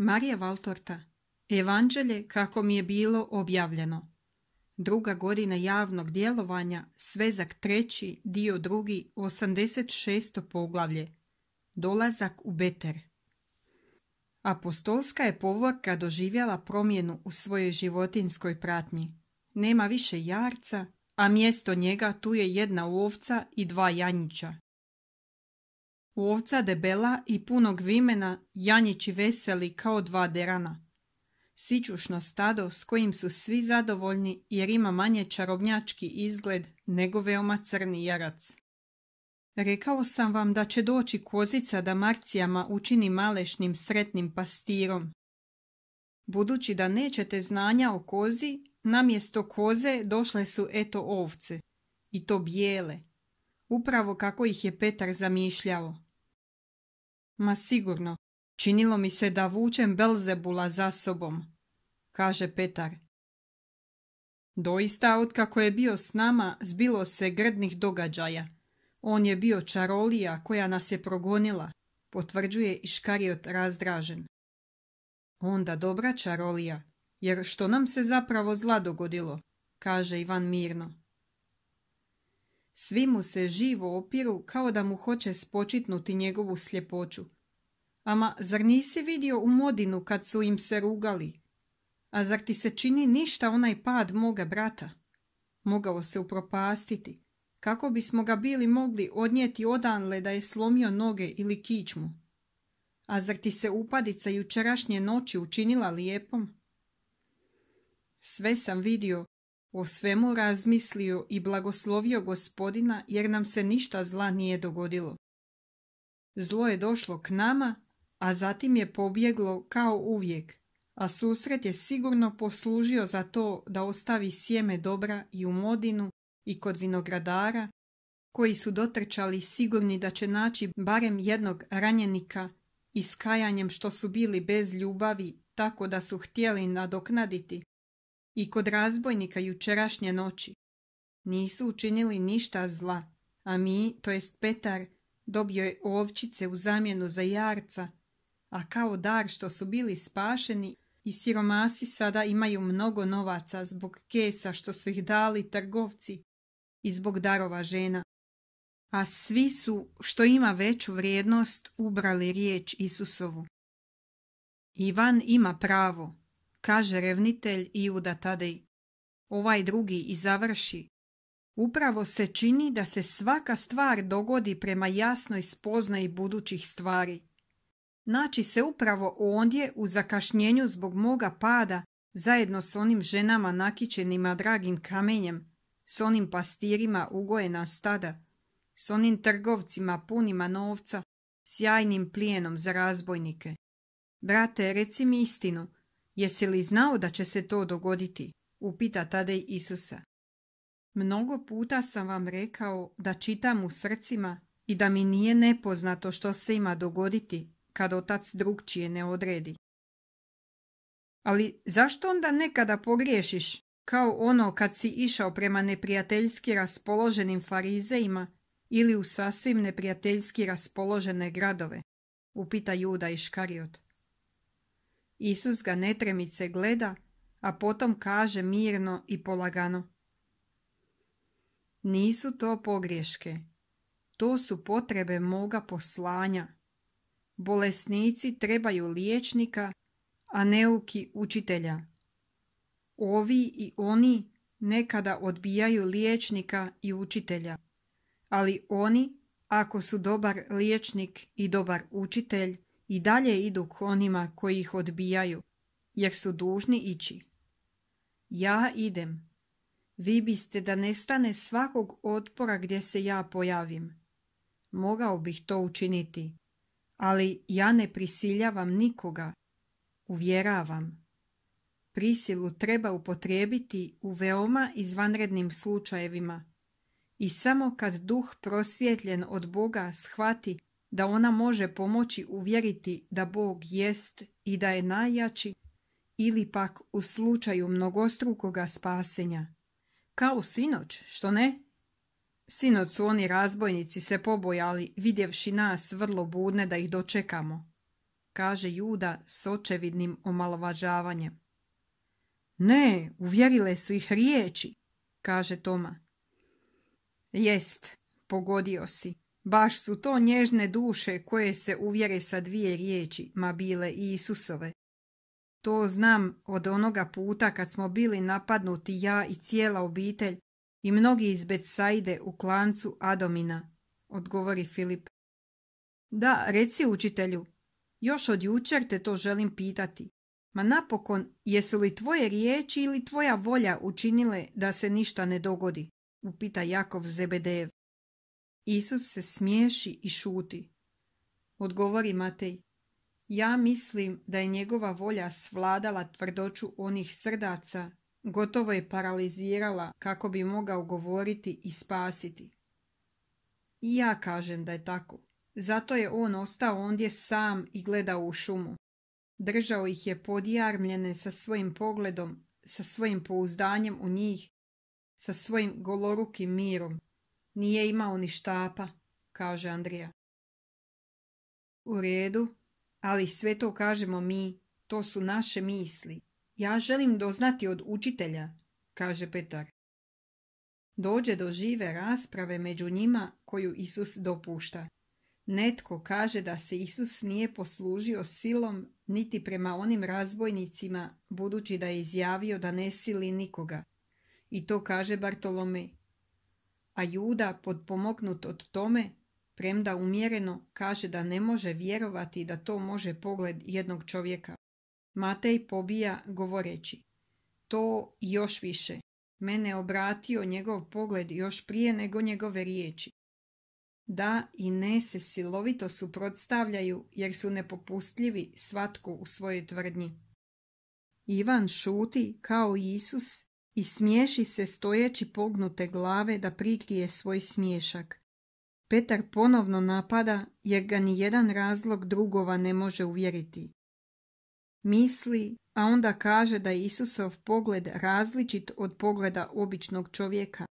Marija Valtorta Evanđelje kako mi je bilo objavljeno Druga godina javnog djelovanja Svezak treći, dio drugi, 86. poglavlje Dolazak u Beter Apostolska je povorka doživjela promjenu u svojoj životinskoj pratnji. Nema više jarca, a mjesto njega tu je jedna ovca i dva janjića. Ovca debela i punog vimena janjići veseli kao dva derana. Sičušno stado s kojim su svi zadovoljni jer ima manje čarobnjački izgled nego veoma crni jarac. Rekao sam vam da će doći kozica da marcijama učini malešnim sretnim pastirom. Budući da nećete znanja o kozi, namjesto koze došle su eto ovce. I to bijele. Upravo kako ih je Petar zamišljao. Ma sigurno, činilo mi se da vučem Belzebula za sobom, kaže Petar. Doista, otkako je bio s nama, zbilo se grdnih događaja. On je bio čarolija koja nas je progonila, potvrđuje i razdražen. Onda dobra čarolija, jer što nam se zapravo zla dogodilo, kaže Ivan mirno. Svi mu se živo opiru kao da mu hoće spočitnuti njegovu sljepoću. Ama zar nisi vidio u modinu kad su im se rugali? A zar ti se čini ništa onaj pad moga brata? Mogao se upropastiti. Kako bismo ga bili mogli odnijeti odanle da je slomio noge ili kičmu? A zar ti se upadica jučerašnje noći učinila lijepom? Sve sam vidio o svemu razmislio i blagoslovio gospodina jer nam se ništa zla nije dogodilo. Zlo je došlo k nama, a zatim je pobjeglo kao uvijek, a susret je sigurno poslužio za to da ostavi sjeme dobra i u modinu i kod vinogradara, koji su dotrčali sigurni da će naći barem jednog ranjenika i skajanjem što su bili bez ljubavi tako da su htjeli nadoknaditi i kod razbojnika jučerašnje noći. Nisu učinili ništa zla, a mi, to jest Petar, dobio je ovčice u zamjenu za jarca, a kao dar što su bili spašeni i siromasi sada imaju mnogo novaca zbog kesa što su ih dali trgovci i zbog darova žena. A svi su, što ima veću vrijednost, ubrali riječ Isusovu. Ivan ima pravo, kaže revnitelj Iuda Tadej. Ovaj drugi i završi. Upravo se čini da se svaka stvar dogodi prema jasnoj spoznaji budućih stvari. Naći se upravo ondje u zakašnjenju zbog moga pada zajedno s onim ženama nakićenima dragim kamenjem, s onim pastirima ugojena stada, s onim trgovcima punima novca, sjajnim plijenom za razbojnike. Brate, reci mi istinu, Jesi li znao da će se to dogoditi? Upita Tadej Isusa. Mnogo puta sam vam rekao da čitam u srcima i da mi nije nepoznato što se ima dogoditi kad otac drugčije ne odredi. Ali zašto onda nekada pogriješiš, kao ono kad si išao prema neprijateljski raspoloženim farizejima ili u sasvim neprijateljski raspoložene gradove, upita Juda i Škariot. Isus ga netremice gleda, a potom kaže mirno i polagano. Nisu to pogriješke. To su potrebe moga poslanja. Bolesnici trebaju liječnika, a neuki učitelja. Ovi i oni nekada odbijaju liječnika i učitelja, ali oni, ako su dobar liječnik i dobar učitelj, i dalje idu k onima koji ih odbijaju, jer su dužni ići. Ja idem. Vi biste da nestane svakog otpora gdje se ja pojavim. Mogao bih to učiniti, ali ja ne prisiljavam nikoga. Uvjeravam. Prisilu treba upotrijebiti u veoma izvanrednim slučajevima i samo kad duh prosvjetljen od Boga shvati da ona može pomoći uvjeriti da Bog jest i da je najjači ili pak u slučaju mnogostrukoga spasenja. Kao sinoć, što ne? Sinoć su oni razbojnici se pobojali, vidjevši nas vrlo budne da ih dočekamo, kaže Juda s očevidnim omalovažavanjem. Ne, uvjerile su ih riječi, kaže Toma. Jest, pogodio si, Baš su to nježne duše koje se uvjere sa dvije riječi, ma bile i Isusove. To znam od onoga puta kad smo bili napadnuti ja i cijela obitelj i mnogi iz Betsaide u klancu Adomina, odgovori Filip. Da, reci učitelju, još od jučer te to želim pitati. Ma napokon, jesu li tvoje riječi ili tvoja volja učinile da se ništa ne dogodi? Upita Jakov Zebedev. Isus se smiješi i šuti. Odgovori Matej, ja mislim da je njegova volja svladala tvrdoću onih srdaca, gotovo je paralizirala kako bi mogao govoriti i spasiti. I ja kažem da je tako. Zato je on ostao ondje sam i gledao u šumu. Držao ih je podjarmljene sa svojim pogledom, sa svojim pouzdanjem u njih, sa svojim golorukim mirom. Nije imao ni štapa, kaže Andrija. U redu, ali sve to kažemo mi, to su naše misli. Ja želim doznati od učitelja, kaže Petar. Dođe do žive rasprave među njima koju Isus dopušta. Netko kaže da se Isus nije poslužio silom niti prema onim razbojnicima, budući da je izjavio da ne sili nikoga. I to kaže Bartolomej a pa Juda podpomognut od tome, premda umjereno kaže da ne može vjerovati da to može pogled jednog čovjeka. Matej pobija govoreći, to još više, mene obratio njegov pogled još prije nego njegove riječi. Da i ne se silovito suprotstavljaju jer su nepopustljivi svatko u svojoj tvrdnji. Ivan šuti kao Isus i smiješi se stojeći pognute glave da prikrije svoj smiješak. Petar ponovno napada jer ga ni jedan razlog drugova ne može uvjeriti. Misli, a onda kaže da je Isusov pogled različit od pogleda običnog čovjeka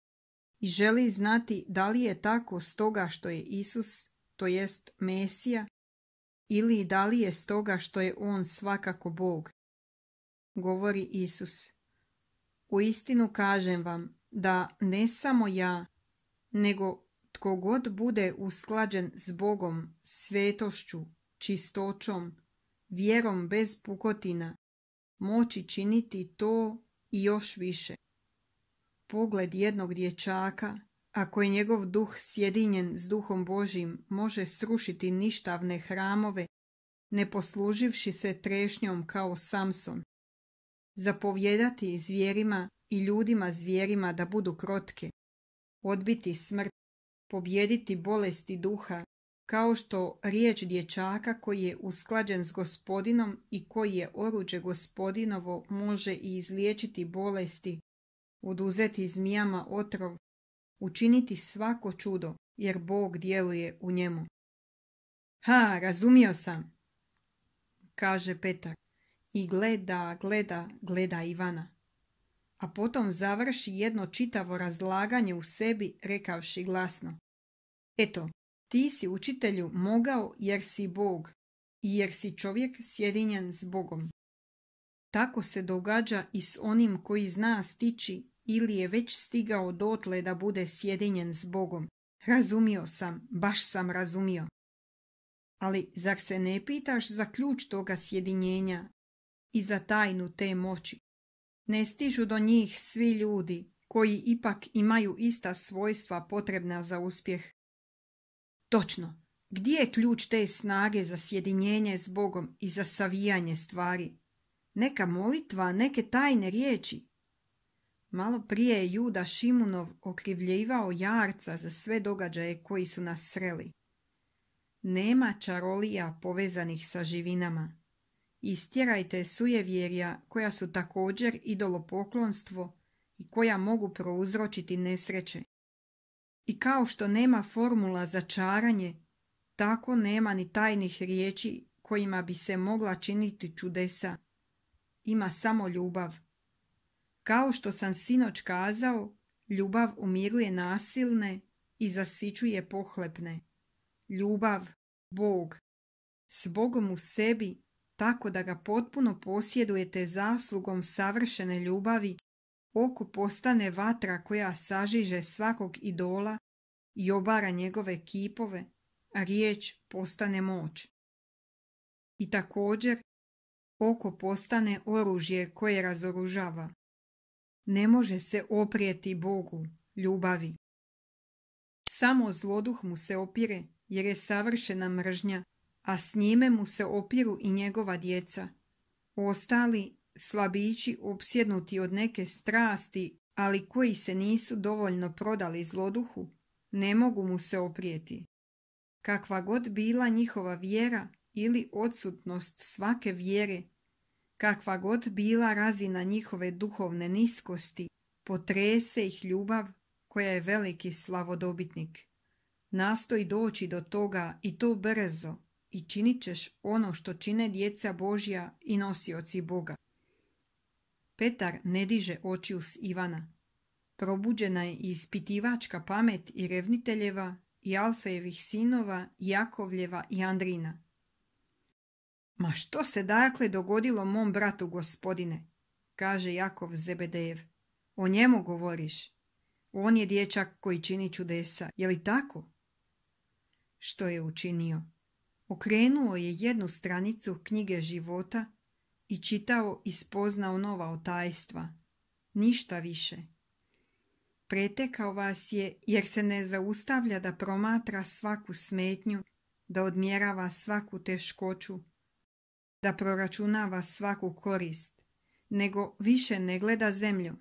i želi znati da li je tako stoga što je Isus, to jest Mesija, ili da li je stoga što je on svakako Bog. Govori Isus, istinu kažem vam da ne samo ja, nego tko god bude usklađen s Bogom, svetošću, čistoćom, vjerom bez pukotina, moći činiti to i još više. Pogled jednog dječaka, ako je njegov duh sjedinjen s duhom Božim, može srušiti ništavne hramove, ne posluživši se trešnjom kao Samson zapovjedati zvijerima i ljudima zvijerima da budu krotke, odbiti smrt, pobjediti bolesti duha, kao što riječ dječaka koji je usklađen s gospodinom i koji je oruđe gospodinovo može i izliječiti bolesti, oduzeti zmijama otrov, učiniti svako čudo, jer Bog djeluje u njemu. Ha, razumio sam, kaže Petar i gleda, gleda, gleda Ivana. A potom završi jedno čitavo razlaganje u sebi rekavši glasno. Eto, ti si učitelju mogao jer si Bog i jer si čovjek sjedinjen s Bogom. Tako se događa i s onim koji zna stići ili je već stigao dotle da bude sjedinjen s Bogom. Razumio sam, baš sam razumio. Ali zar se ne pitaš za ključ toga sjedinjenja i za tajnu te moći. Ne stižu do njih svi ljudi koji ipak imaju ista svojstva potrebna za uspjeh. Točno, gdje je ključ te snage za sjedinjenje s Bogom i za savijanje stvari? Neka molitva, neke tajne riječi. Malo prije je Juda Šimunov okrivljivao jarca za sve događaje koji su nas sreli. Nema čarolija povezanih sa živinama istjerajte sujevjerja koja su također idolopoklonstvo i koja mogu prouzročiti nesreće. I kao što nema formula za čaranje, tako nema ni tajnih riječi kojima bi se mogla činiti čudesa. Ima samo ljubav. Kao što sam sinoć kazao, ljubav umiruje nasilne i zasićuje pohlepne. Ljubav, Bog, s Bogom u sebi tako da ga potpuno posjedujete zaslugom savršene ljubavi, oko postane vatra koja sažiže svakog idola i obara njegove kipove, a riječ postane moć. I također, oko postane oružje koje razoružava. Ne može se oprijeti Bogu, ljubavi. Samo zloduh mu se opire jer je savršena mržnja a s njime mu se opiru i njegova djeca. Ostali slabići opsjednuti od neke strasti, ali koji se nisu dovoljno prodali zloduhu, ne mogu mu se oprijeti. Kakva god bila njihova vjera ili odsutnost svake vjere, kakva god bila razina njihove duhovne niskosti, potrese ih ljubav koja je veliki slavodobitnik. Nastoji doći do toga i to brzo, i činit ćeš ono što čine djeca Božja i nosioci Boga. Petar ne diže očiju s Ivana. Probuđena je i ispitivačka pamet i revniteljeva i Alfejevih sinova, Jakovljeva i Andrina. Ma što se dakle dogodilo mom bratu gospodine, kaže Jakov Zebedejev. O njemu govoriš. On je dječak koji čini čudesa, je li tako? Što je učinio? Okrenuo je jednu stranicu knjige života i čitao i spoznao nova otajstva. Ništa više. Pretekao vas je jer se ne zaustavlja da promatra svaku smetnju, da odmjerava svaku teškoću, da proračunava svaku korist, nego više ne gleda zemlju.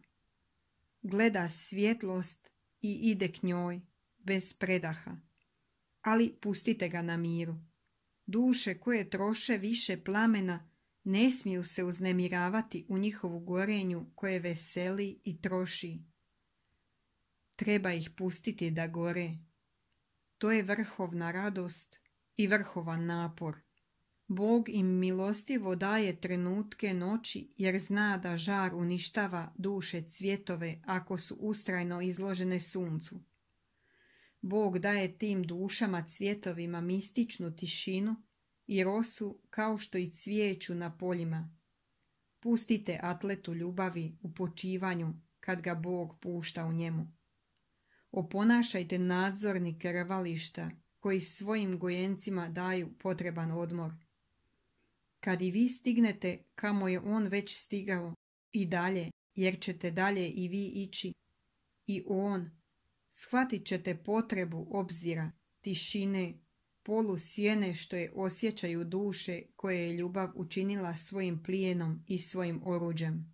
Gleda svjetlost i ide k njoj, bez predaha. Ali pustite ga na miru. Duše koje troše više plamena ne smiju se uznemiravati u njihovu gorenju koje veseli i troši. Treba ih pustiti da gore. To je vrhovna radost i vrhovan napor. Bog im milostivo daje trenutke noći jer zna da žar uništava duše cvjetove ako su ustrajno izložene suncu. Bog daje tim dušama cvjetovima mističnu tišinu i rosu kao što i cvijeću na poljima. Pustite atletu ljubavi u počivanju kad ga Bog pušta u njemu. Oponašajte nadzorni krvališta koji svojim gojencima daju potreban odmor. Kad i vi stignete kamo je on već stigao i dalje, jer ćete dalje i vi ići, i on shvatit ćete potrebu obzira, tišine, polu sjene što je osjećaju duše koje je ljubav učinila svojim plijenom i svojim oruđem.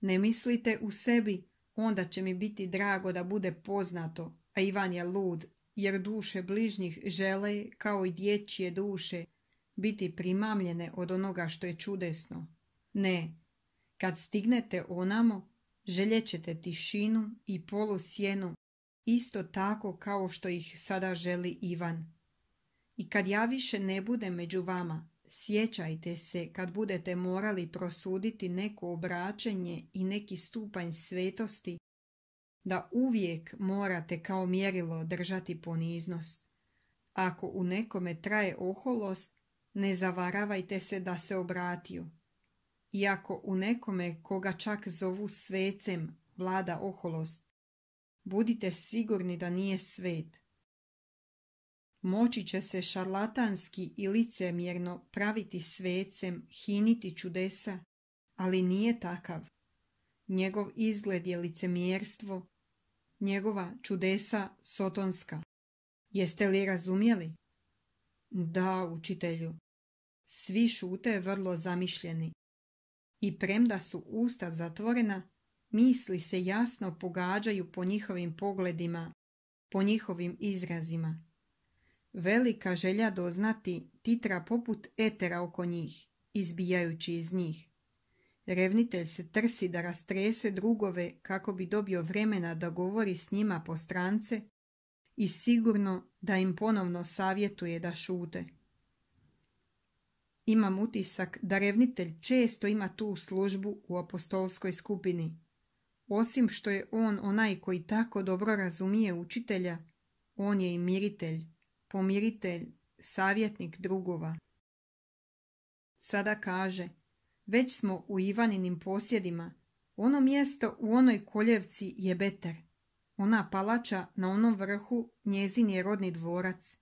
Ne mislite u sebi, onda će mi biti drago da bude poznato, a Ivan je lud, jer duše bližnjih žele, kao i dječje duše, biti primamljene od onoga što je čudesno. Ne, kad stignete onamo, ćete tišinu i polusjenu, isto tako kao što ih sada želi Ivan. I kad ja više ne budem među vama, sjećajte se kad budete morali prosuditi neko obraćenje i neki stupanj svetosti, da uvijek morate kao mjerilo držati poniznost. Ako u nekome traje oholost, ne zavaravajte se da se obratio iako u nekome koga čak zovu svecem vlada oholost, budite sigurni da nije svet. Moći će se šarlatanski i licemjerno praviti svecem, hiniti čudesa, ali nije takav. Njegov izgled je licemjerstvo, njegova čudesa sotonska. Jeste li razumjeli? Da, učitelju. Svi šute vrlo zamišljeni. I premda su usta zatvorena, misli se jasno pogađaju po njihovim pogledima, po njihovim izrazima. Velika želja doznati titra poput etera oko njih, izbijajući iz njih. Revnitelj se trsi da rastrese drugove kako bi dobio vremena da govori s njima po strance i sigurno da im ponovno savjetuje da šute. Imam utisak da revnitelj često ima tu službu u apostolskoj skupini. Osim što je on onaj koji tako dobro razumije učitelja, on je i miritelj, pomiritelj, savjetnik drugova. Sada kaže, već smo u Ivaninim posjedima, ono mjesto u onoj koljevci je beter. Ona palača na onom vrhu njezin je rodni dvorac.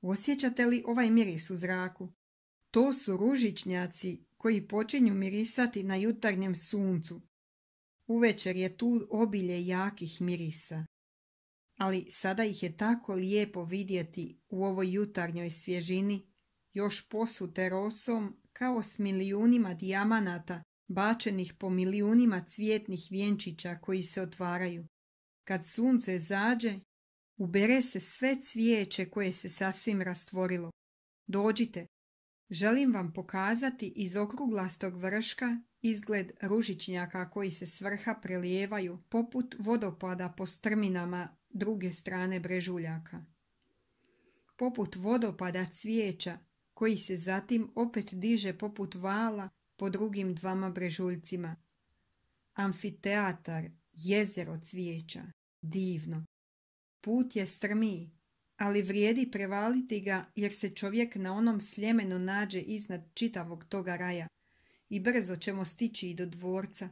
Osjećate li ovaj miris u zraku? To su ružičnjaci koji počinju mirisati na jutarnjem suncu. Uvečer je tu obilje jakih mirisa. Ali sada ih je tako lijepo vidjeti u ovoj jutarnjoj svježini, još posute rosom kao s milijunima dijamanata bačenih po milijunima cvjetnih vjenčića koji se otvaraju. Kad sunce zađe, ubere se sve cvijeće koje se sasvim rastvorilo. Dođite, Želim vam pokazati iz okruglastog vrška izgled ružičnjaka koji se s vrha prelijevaju poput vodopada po strminama druge strane brežuljaka. Poput vodopada cvijeća koji se zatim opet diže poput vala po drugim dvama brežuljcima. Amfiteatar, jezero cvijeća, divno. Put je strmi, ali vrijedi prevaliti ga jer se čovjek na onom sljemenu nađe iznad čitavog toga raja i brzo ćemo stići i do dvorca.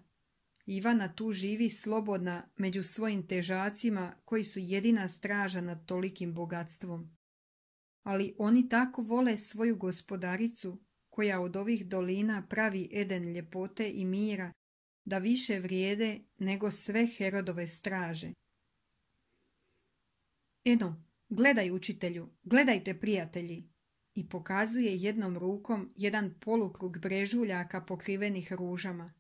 Ivana tu živi slobodna među svojim težacima koji su jedina straža nad tolikim bogatstvom. Ali oni tako vole svoju gospodaricu koja od ovih dolina pravi eden ljepote i mira da više vrijede nego sve Herodove straže. Eno, Gledaj učitelju, gledajte prijatelji, i pokazuje jednom rukom jedan polukrug brežuljaka pokrivenih ružama.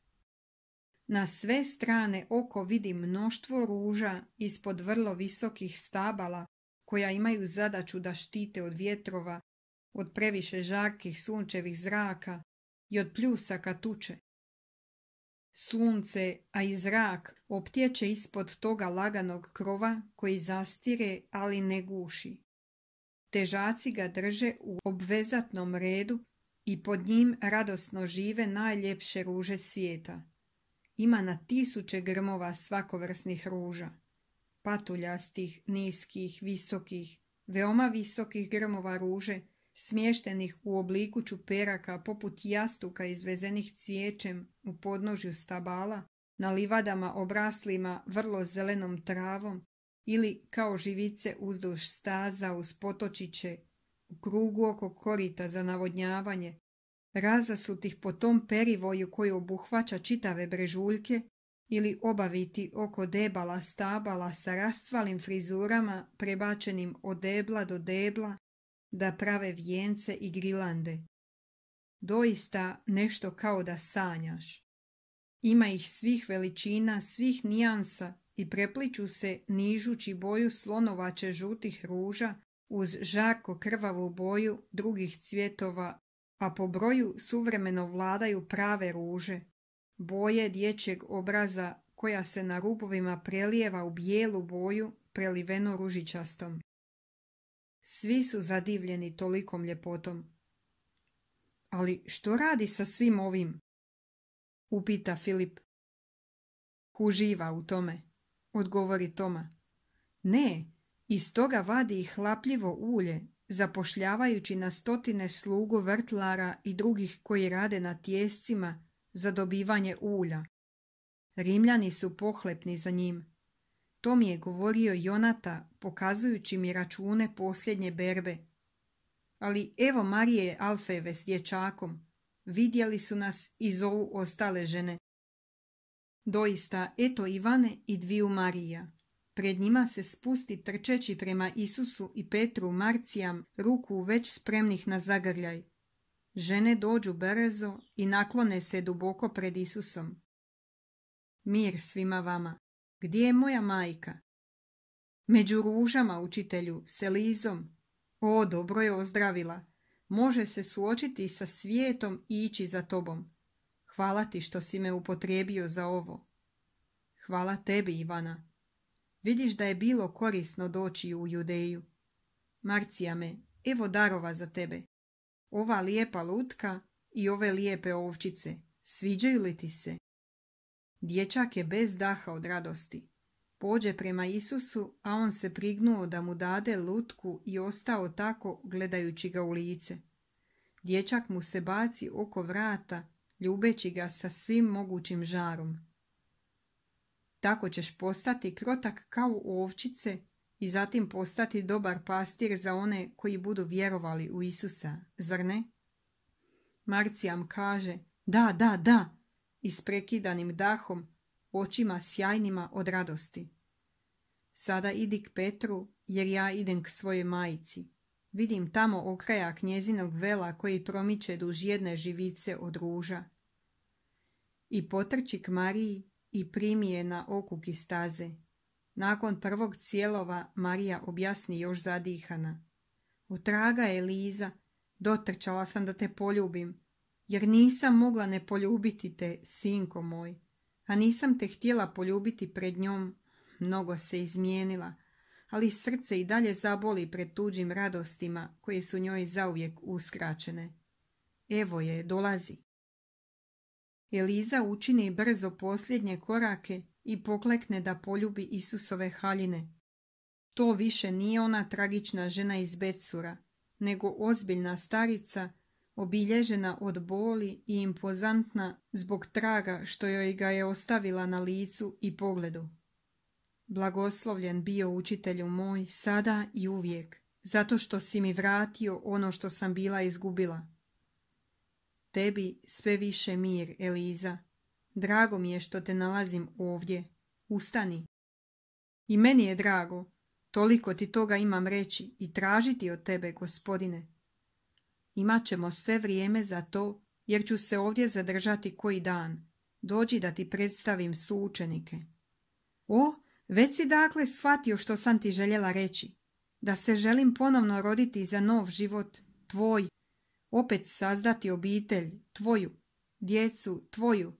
Na sve strane oko vidi mnoštvo ruža ispod vrlo visokih stabala koja imaju zadaću da štite od vjetrova, od previše žarkih sunčevih zraka i od pljusaka tuče. Sunce, a i zrak optječe ispod toga laganog krova koji zastire, ali ne guši. Težaci ga drže u obvezatnom redu i pod njim radosno žive najljepše ruže svijeta. Ima na tisuće grmova svakovrsnih ruža. Patuljastih, niskih, visokih, veoma visokih grmova ruže smještenih u obliku čuperaka poput jastuka izvezenih cvijećem u podnožju stabala, na livadama obraslima vrlo zelenom travom ili kao živice uzduž staza uz potočiće, u krugu oko korita za navodnjavanje, razasutih po tom perivoju koji obuhvaća čitave brežuljke ili obaviti oko debala stabala sa rastvalim frizurama prebačenim od debla do debla da prave vijence i grilande. Doista nešto kao da sanjaš. Ima ih svih veličina, svih nijansa i prepliču se nižući boju slonovače žutih ruža uz žarko krvavu boju drugih cvjetova, a po broju suvremeno vladaju prave ruže, boje dječjeg obraza koja se na rubovima prelijeva u bijelu boju preliveno ružičastom. Svi su zadivljeni tolikom ljepotom. Ali što radi sa svim ovim? Upita Filip. Uživa u tome, odgovori Toma. Ne, iz toga vadi i hlapljivo ulje, zapošljavajući na stotine slugu vrtlara i drugih koji rade na tjescima za dobivanje ulja. Rimljani su pohlepni za njim. To mi je govorio Jonata, pokazujući mi račune posljednje berbe. Ali evo Marije Alfeve s dječakom. Vidjeli su nas i zovu ostale žene. Doista, eto Ivane i dviju Marija. Pred njima se spusti trčeći prema Isusu i Petru Marcijam, ruku već spremnih na zagrljaj. Žene dođu berezo i naklone se duboko pred Isusom. Mir svima vama. Gdje je moja majka? Među ružama, učitelju, Lizom. O, dobro je ozdravila. Može se suočiti sa svijetom i ići za tobom. Hvala ti što si me upotrijebio za ovo. Hvala tebi, Ivana. Vidiš da je bilo korisno doći u Judeju. me, evo darova za tebe. Ova lijepa lutka i ove lijepe ovčice. Sviđaju li ti se? Dječak je bez daha od radosti. Pođe prema Isusu, a on se prignuo da mu dade lutku i ostao tako gledajući ga u lice. Dječak mu se baci oko vrata, ljubeći ga sa svim mogućim žarom. Tako ćeš postati krotak kao ovčice i zatim postati dobar pastir za one koji budu vjerovali u Isusa, zrne? ne? Marcijam kaže, da, da, da, i s prekidanim dahom, očima sjajnima od radosti. Sada idi k Petru, jer ja idem k svojoj majici. Vidim tamo okraja knjezinog vela koji promiče duž jedne živice od ruža. I potrči k Mariji i primi je na okuki staze. Nakon prvog cijelova Marija objasni još zadihana. Otraga je Liza, dotrčala sam da te poljubim jer nisam mogla ne poljubiti te, sinko moj, a nisam te htjela poljubiti pred njom, mnogo se izmijenila, ali srce i dalje zaboli pred tuđim radostima koje su njoj zauvijek uskraćene. Evo je, dolazi. Eliza učini brzo posljednje korake i poklekne da poljubi Isusove haljine. To više nije ona tragična žena iz Becura, nego ozbiljna starica obilježena od boli i impozantna zbog traga što joj ga je ostavila na licu i pogledu. Blagoslovljen bio učitelju moj sada i uvijek, zato što si mi vratio ono što sam bila izgubila. Tebi sve više mir, Eliza. Drago mi je što te nalazim ovdje. Ustani. I meni je drago. Toliko ti toga imam reći i tražiti od tebe, gospodine. Imat ćemo sve vrijeme za to, jer ću se ovdje zadržati koji dan. Dođi da ti predstavim učenike. O, već si dakle shvatio što sam ti željela reći. Da se želim ponovno roditi za nov život, tvoj. Opet sazdati obitelj, tvoju. Djecu, tvoju.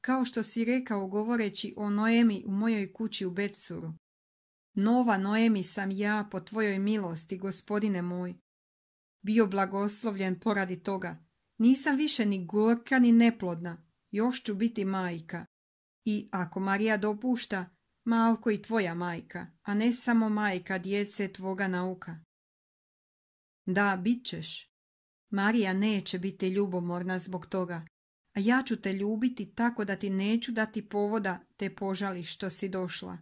Kao što si rekao govoreći o Noemi u mojoj kući u Becuru. Nova Noemi sam ja po tvojoj milosti, gospodine moj bio blagoslovljen poradi toga. Nisam više ni gorka ni neplodna, još ću biti majka. I ako Marija dopušta, Malko i tvoja majka, a ne samo majka djece tvoga nauka. Da, bit ćeš. Marija neće biti ljubomorna zbog toga, a ja ću te ljubiti tako da ti neću dati povoda te požali što si došla.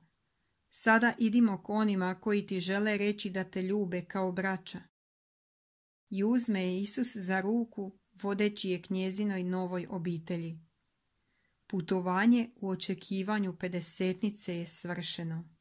Sada idimo k onima koji ti žele reći da te ljube kao braća i uzme je Isus za ruku vodeći je knjezinoj novoj obitelji. Putovanje u očekivanju pedesetnice je svršeno.